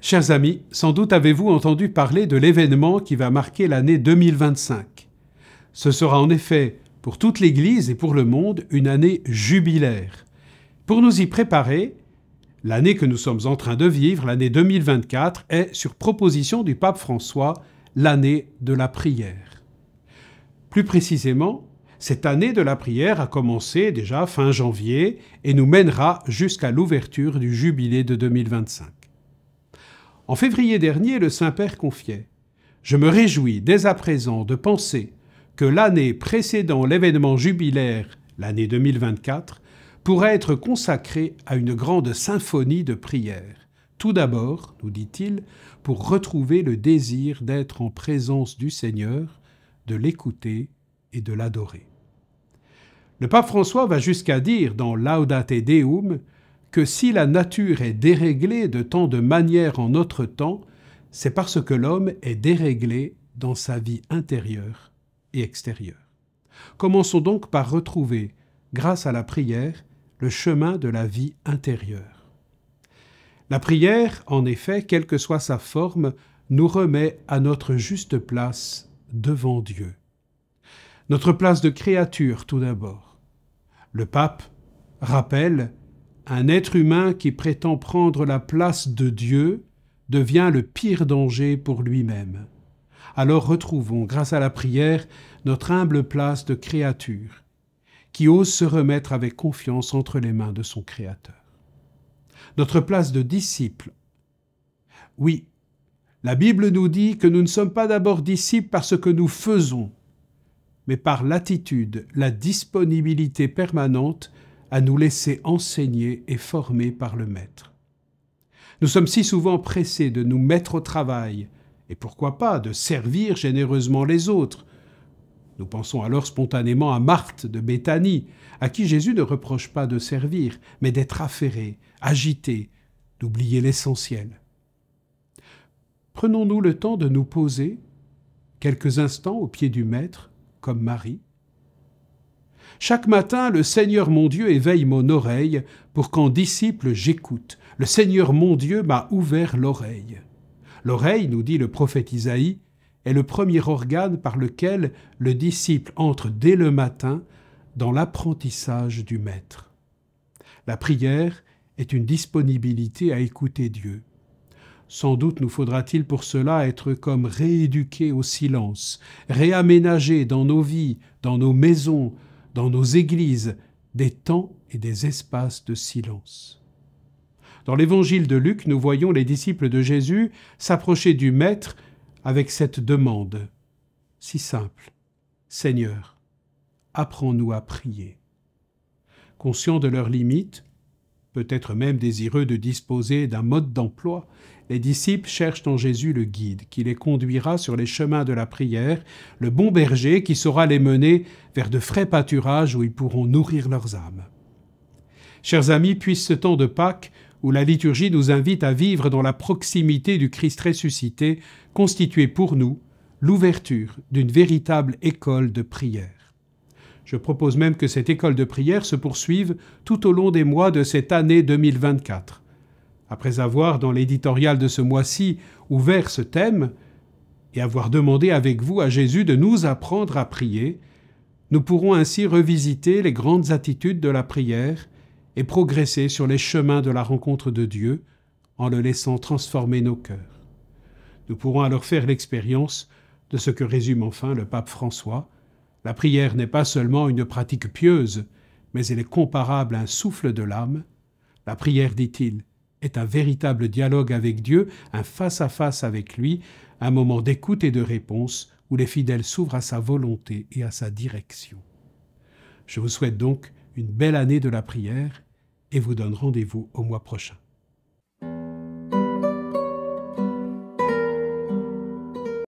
Chers amis, sans doute avez-vous entendu parler de l'événement qui va marquer l'année 2025. Ce sera en effet, pour toute l'Église et pour le monde, une année jubilaire. Pour nous y préparer, l'année que nous sommes en train de vivre, l'année 2024, est, sur proposition du pape François, l'année de la prière. Plus précisément, cette année de la prière a commencé déjà fin janvier et nous mènera jusqu'à l'ouverture du jubilé de 2025. En février dernier, le Saint-Père confiait Je me réjouis dès à présent de penser que l'année précédant l'événement jubilaire, l'année 2024, pourrait être consacrée à une grande symphonie de prières. Tout d'abord, nous dit-il, pour retrouver le désir d'être en présence du Seigneur, de l'écouter et de l'adorer. Le pape François va jusqu'à dire dans Laudate Deum que si la nature est déréglée de tant de manières en notre temps, c'est parce que l'homme est déréglé dans sa vie intérieure et extérieure. Commençons donc par retrouver, grâce à la prière, le chemin de la vie intérieure. La prière, en effet, quelle que soit sa forme, nous remet à notre juste place devant Dieu. Notre place de créature tout d'abord. Le pape rappelle un être humain qui prétend prendre la place de Dieu devient le pire danger pour lui-même. Alors retrouvons, grâce à la prière, notre humble place de créature, qui ose se remettre avec confiance entre les mains de son Créateur. Notre place de disciple. Oui, la Bible nous dit que nous ne sommes pas d'abord disciples par ce que nous faisons, mais par l'attitude, la disponibilité permanente à nous laisser enseigner et former par le Maître. Nous sommes si souvent pressés de nous mettre au travail, et pourquoi pas de servir généreusement les autres. Nous pensons alors spontanément à Marthe de Béthanie, à qui Jésus ne reproche pas de servir, mais d'être affairé, agité, d'oublier l'essentiel. Prenons-nous le temps de nous poser quelques instants au pied du Maître, comme Marie, chaque matin, le Seigneur mon Dieu éveille mon oreille pour qu'en disciple j'écoute. Le Seigneur mon Dieu m'a ouvert l'oreille. L'oreille, nous dit le prophète Isaïe, est le premier organe par lequel le disciple entre dès le matin dans l'apprentissage du Maître. La prière est une disponibilité à écouter Dieu. Sans doute nous faudra-t-il pour cela être comme rééduqués au silence, réaménagés dans nos vies, dans nos maisons, dans nos églises, des temps et des espaces de silence. Dans l'évangile de Luc, nous voyons les disciples de Jésus s'approcher du Maître avec cette demande si simple. Seigneur, apprends-nous à prier. Conscients de leurs limites, peut-être même désireux de disposer d'un mode d'emploi, les disciples cherchent en Jésus le guide qui les conduira sur les chemins de la prière, le bon berger qui saura les mener vers de frais pâturages où ils pourront nourrir leurs âmes. Chers amis, puisse ce temps de Pâques, où la liturgie nous invite à vivre dans la proximité du Christ ressuscité, constituer pour nous l'ouverture d'une véritable école de prière. Je propose même que cette école de prière se poursuive tout au long des mois de cette année 2024. Après avoir, dans l'éditorial de ce mois-ci, ouvert ce thème, et avoir demandé avec vous à Jésus de nous apprendre à prier, nous pourrons ainsi revisiter les grandes attitudes de la prière et progresser sur les chemins de la rencontre de Dieu en le laissant transformer nos cœurs. Nous pourrons alors faire l'expérience de ce que résume enfin le pape François la prière n'est pas seulement une pratique pieuse, mais elle est comparable à un souffle de l'âme. La prière, dit-il, est un véritable dialogue avec Dieu, un face-à-face avec lui, un moment d'écoute et de réponse où les fidèles s'ouvrent à sa volonté et à sa direction. Je vous souhaite donc une belle année de la prière et vous donne rendez-vous au mois prochain.